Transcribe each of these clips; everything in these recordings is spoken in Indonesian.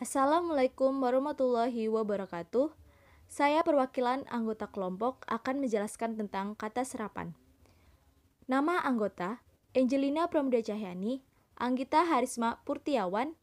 Assalamualaikum warahmatullahi wabarakatuh. Saya perwakilan anggota kelompok akan menjelaskan tentang kata serapan. Nama anggota Angelina Pramuda Cahyani, Anggita Harisma Purtiawan,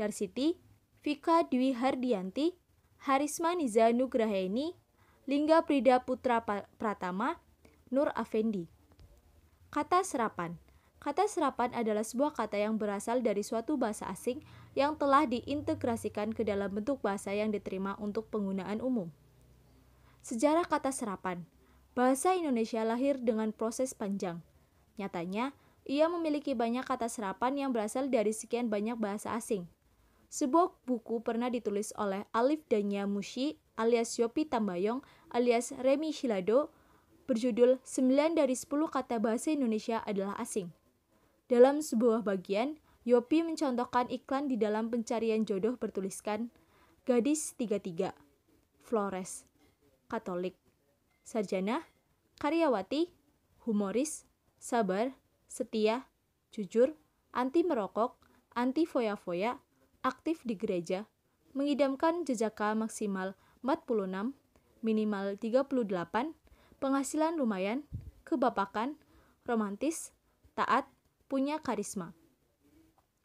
Darsiti, Vika Dwi Hardianti, Harisma Niza Nugraheni, Lingga Prida Putra Pratama, Nur Afendi. Kata serapan. Kata serapan adalah sebuah kata yang berasal dari suatu bahasa asing yang telah diintegrasikan ke dalam bentuk bahasa yang diterima untuk penggunaan umum. Sejarah kata serapan. Bahasa Indonesia lahir dengan proses panjang. Nyatanya, ia memiliki banyak kata serapan yang berasal dari sekian banyak bahasa asing. Sebuah buku pernah ditulis oleh Alif Danya Mushi alias Yopi Tambayong alias Remi Shilado berjudul 9 dari 10 kata bahasa Indonesia adalah asing. Dalam sebuah bagian, Yopi mencontohkan iklan di dalam pencarian jodoh bertuliskan Gadis 33, Flores, Katolik, Sarjana, Karyawati, Humoris, Sabar, Setia, Jujur, Anti merokok, anti foya-foya, aktif di gereja, mengidamkan jejaka maksimal 46, minimal 38, penghasilan lumayan, kebapakan, romantis, taat, punya karisma.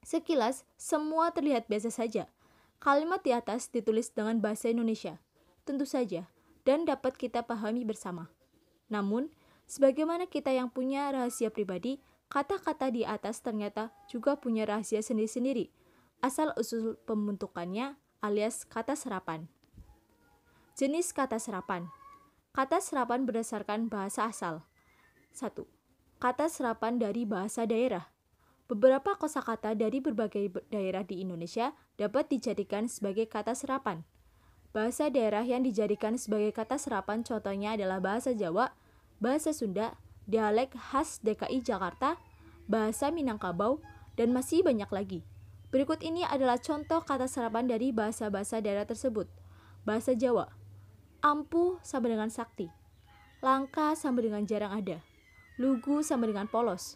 Sekilas, semua terlihat biasa saja. Kalimat di atas ditulis dengan bahasa Indonesia, tentu saja, dan dapat kita pahami bersama. Namun, sebagaimana kita yang punya rahasia pribadi, kata-kata di atas ternyata juga punya rahasia sendiri-sendiri, asal-usul pembentukannya alias kata serapan. Jenis kata serapan Kata serapan berdasarkan bahasa asal. 1. Kata serapan dari bahasa daerah, Beberapa kosakata dari berbagai daerah di Indonesia dapat dijadikan sebagai kata serapan. Bahasa daerah yang dijadikan sebagai kata serapan contohnya adalah bahasa Jawa, bahasa Sunda, dialek khas DKI Jakarta, bahasa Minangkabau, dan masih banyak lagi. Berikut ini adalah contoh kata serapan dari bahasa-bahasa daerah tersebut. Bahasa Jawa, ampuh sama dengan sakti, langka sama dengan jarang ada, lugu sama dengan polos,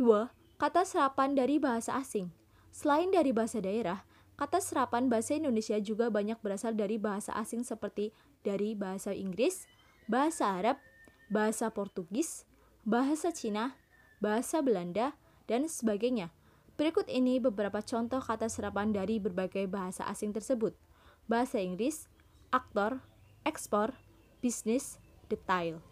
2. Kata serapan dari bahasa asing. Selain dari bahasa daerah, kata serapan bahasa Indonesia juga banyak berasal dari bahasa asing seperti dari bahasa Inggris, bahasa Arab, bahasa Portugis, bahasa Cina, bahasa Belanda, dan sebagainya. Berikut ini beberapa contoh kata serapan dari berbagai bahasa asing tersebut. Bahasa Inggris, aktor, ekspor, bisnis, detail.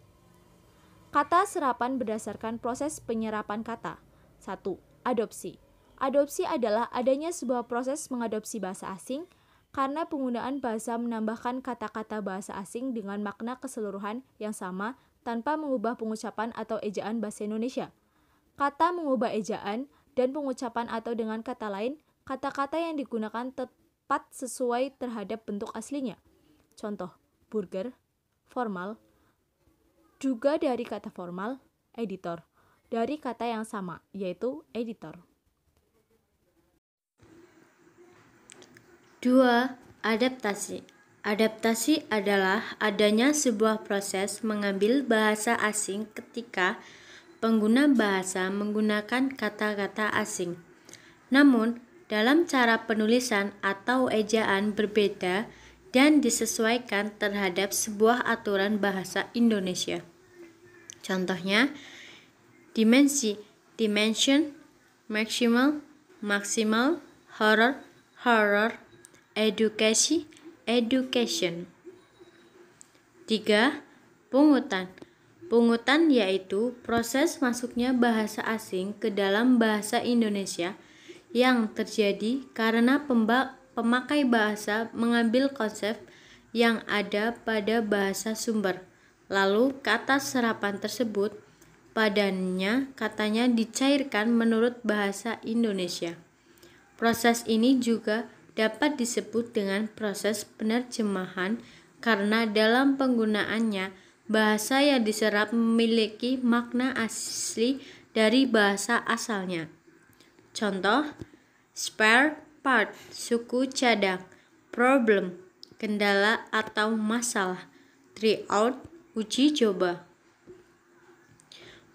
Kata serapan berdasarkan proses penyerapan kata. 1. Adopsi. Adopsi adalah adanya sebuah proses mengadopsi bahasa asing karena penggunaan bahasa menambahkan kata-kata bahasa asing dengan makna keseluruhan yang sama tanpa mengubah pengucapan atau ejaan bahasa Indonesia. Kata mengubah ejaan dan pengucapan atau dengan kata lain, kata-kata yang digunakan tepat sesuai terhadap bentuk aslinya. Contoh, burger, formal, juga dari kata formal editor dari kata yang sama yaitu editor. 2. Adaptasi. Adaptasi adalah adanya sebuah proses mengambil bahasa asing ketika pengguna bahasa menggunakan kata-kata asing. Namun, dalam cara penulisan atau ejaan berbeda dan disesuaikan terhadap sebuah aturan bahasa Indonesia. Contohnya, dimensi, dimension, maximal, maximal, horror, horror, edukasi, education. Tiga Pungutan Pungutan yaitu proses masuknya bahasa asing ke dalam bahasa Indonesia yang terjadi karena pemakai bahasa mengambil konsep yang ada pada bahasa sumber. Lalu kata serapan tersebut, padannya katanya dicairkan menurut bahasa Indonesia. Proses ini juga dapat disebut dengan proses penerjemahan karena dalam penggunaannya bahasa yang diserap memiliki makna asli dari bahasa asalnya. Contoh, spare part, suku cadang, problem, kendala atau masalah, tryout, Uji coba.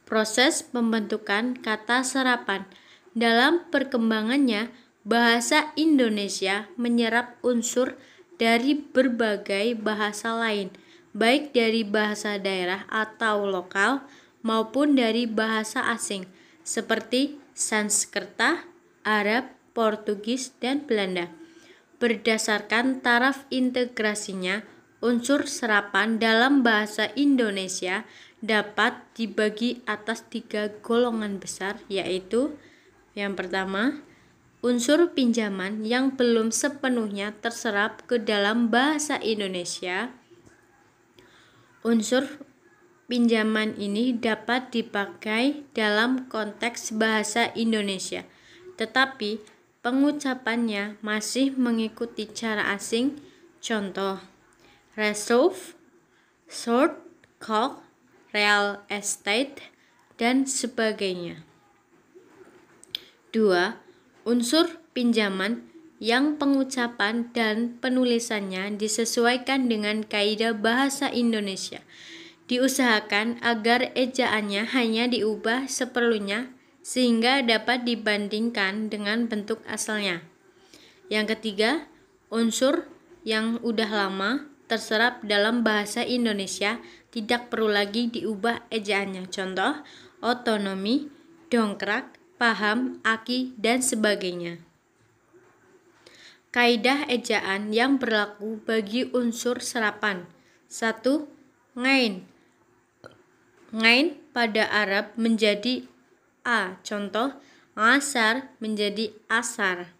Proses pembentukan kata serapan. Dalam perkembangannya, bahasa Indonesia menyerap unsur dari berbagai bahasa lain, baik dari bahasa daerah atau lokal maupun dari bahasa asing seperti Sanskerta, Arab, Portugis, dan Belanda. Berdasarkan taraf integrasinya, Unsur serapan dalam bahasa Indonesia dapat dibagi atas tiga golongan besar, yaitu yang pertama, unsur pinjaman yang belum sepenuhnya terserap ke dalam bahasa Indonesia. Unsur pinjaman ini dapat dipakai dalam konteks bahasa Indonesia, tetapi pengucapannya masih mengikuti cara asing. Contoh resolve, short, call, real estate, dan sebagainya. Dua, Unsur pinjaman yang pengucapan dan penulisannya disesuaikan dengan kaidah bahasa Indonesia. Diusahakan agar ejaannya hanya diubah seperlunya sehingga dapat dibandingkan dengan bentuk asalnya. Yang ketiga, unsur yang udah lama terserap dalam bahasa Indonesia tidak perlu lagi diubah ejaannya. Contoh, otonomi, dongkrak, paham, aki, dan sebagainya. Kaidah ejaan yang berlaku bagi unsur serapan. 1. Ngain. Ngain pada Arab menjadi a. Contoh, ngasar menjadi asar.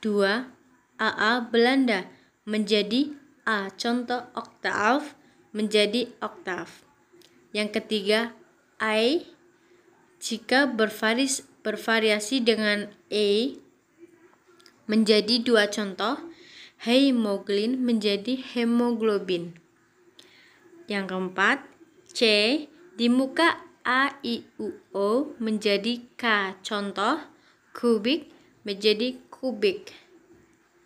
2. AA Belanda menjadi A. Contoh oktav menjadi oktav. Yang ketiga, I jika bervaris, bervariasi dengan E menjadi dua contoh, hemoglobin menjadi hemoglobin. Yang keempat, C di muka A, I, U, O menjadi K. Contoh, kubik menjadi kubik.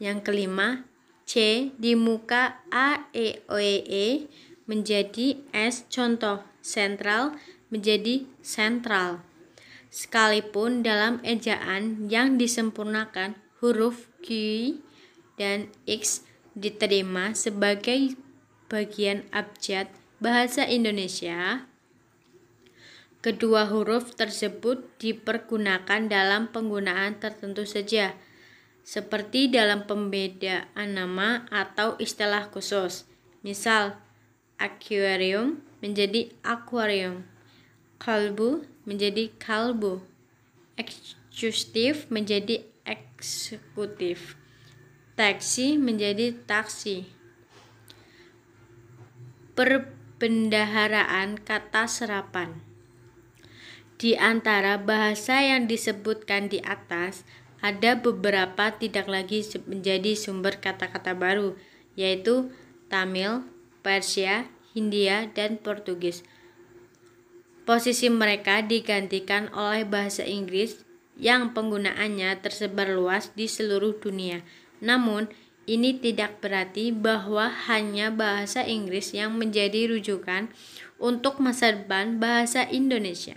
Yang kelima, C di muka e, e, e menjadi S contoh sentral menjadi sentral. Sekalipun dalam ejaan yang disempurnakan huruf Q dan X diterima sebagai bagian abjad bahasa Indonesia, kedua huruf tersebut dipergunakan dalam penggunaan tertentu saja seperti dalam pembedaan nama atau istilah khusus. Misal, aquarium menjadi aquarium, kalbu menjadi kalbu, eksekutif menjadi eksekutif, taksi menjadi taksi. Perbendaharaan kata serapan. Di antara bahasa yang disebutkan di atas, ada beberapa tidak lagi menjadi sumber kata-kata baru, yaitu Tamil, Persia, Hindia, dan Portugis. Posisi mereka digantikan oleh bahasa Inggris yang penggunaannya tersebar luas di seluruh dunia. Namun, ini tidak berarti bahwa hanya bahasa Inggris yang menjadi rujukan untuk masa depan bahasa Indonesia.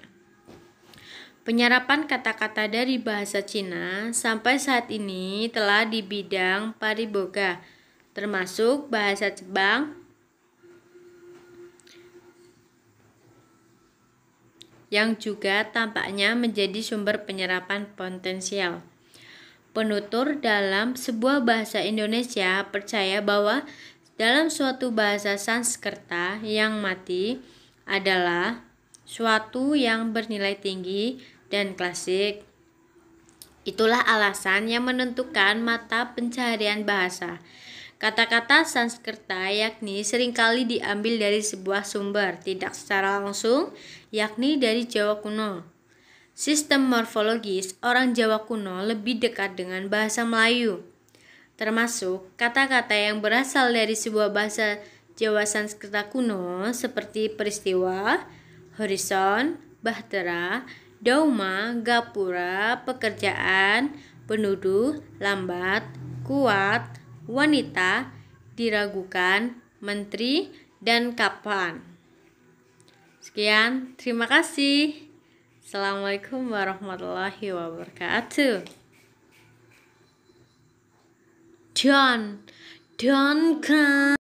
Penyerapan kata-kata dari bahasa Cina sampai saat ini telah di bidang pariboga, termasuk bahasa Jepang, yang juga tampaknya menjadi sumber penyerapan potensial. Penutur dalam sebuah bahasa Indonesia percaya bahwa dalam suatu bahasa Sanskerta yang mati adalah suatu yang bernilai tinggi dan klasik. Itulah alasan yang menentukan mata pencaharian bahasa. Kata-kata Sanskerta yakni seringkali diambil dari sebuah sumber, tidak secara langsung, yakni dari Jawa kuno. Sistem morfologis orang Jawa kuno lebih dekat dengan bahasa Melayu, termasuk kata-kata yang berasal dari sebuah bahasa Jawa Sanskerta kuno seperti peristiwa, horizon, bahtera, dauma, gapura, pekerjaan, penduduk, lambat, kuat, wanita, diragukan, menteri, dan kapan. Sekian, terima kasih. Assalamualaikum warahmatullahi wabarakatuh. John, John kan.